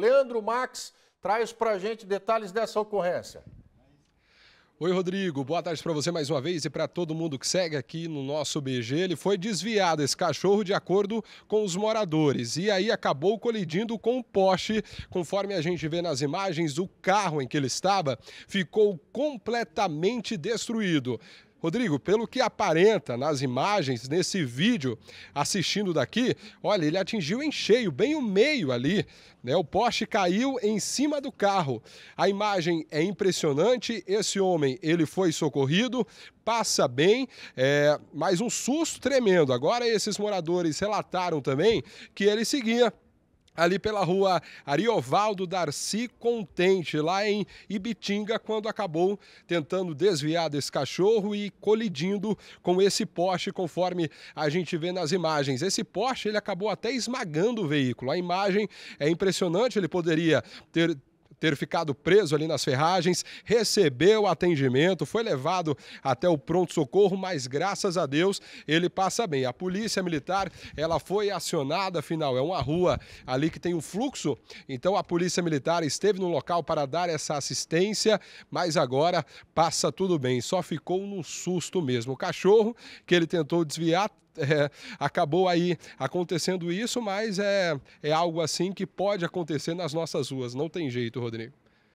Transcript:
Leandro Max traz para a gente detalhes dessa ocorrência. Oi, Rodrigo. Boa tarde para você mais uma vez e para todo mundo que segue aqui no nosso BG. Ele foi desviado, esse cachorro, de acordo com os moradores. E aí acabou colidindo com o um poste. Conforme a gente vê nas imagens, o carro em que ele estava ficou completamente destruído. Rodrigo, pelo que aparenta nas imagens, nesse vídeo, assistindo daqui, olha, ele atingiu em cheio, bem o meio ali, né? O poste caiu em cima do carro. A imagem é impressionante, esse homem, ele foi socorrido, passa bem, é, mas um susto tremendo. Agora esses moradores relataram também que ele seguia ali pela rua Ariovaldo Darcy Contente, lá em Ibitinga, quando acabou tentando desviar desse cachorro e colidindo com esse poste, conforme a gente vê nas imagens. Esse poste, ele acabou até esmagando o veículo. A imagem é impressionante, ele poderia ter ter ficado preso ali nas ferragens, recebeu atendimento, foi levado até o pronto-socorro, mas graças a Deus ele passa bem. A polícia militar, ela foi acionada, afinal, é uma rua ali que tem um fluxo, então a polícia militar esteve no local para dar essa assistência, mas agora passa tudo bem, só ficou num susto mesmo. O cachorro que ele tentou desviar é, acabou aí acontecendo isso, mas é, é algo assim que pode acontecer nas nossas ruas, não tem jeito, Rodrigo.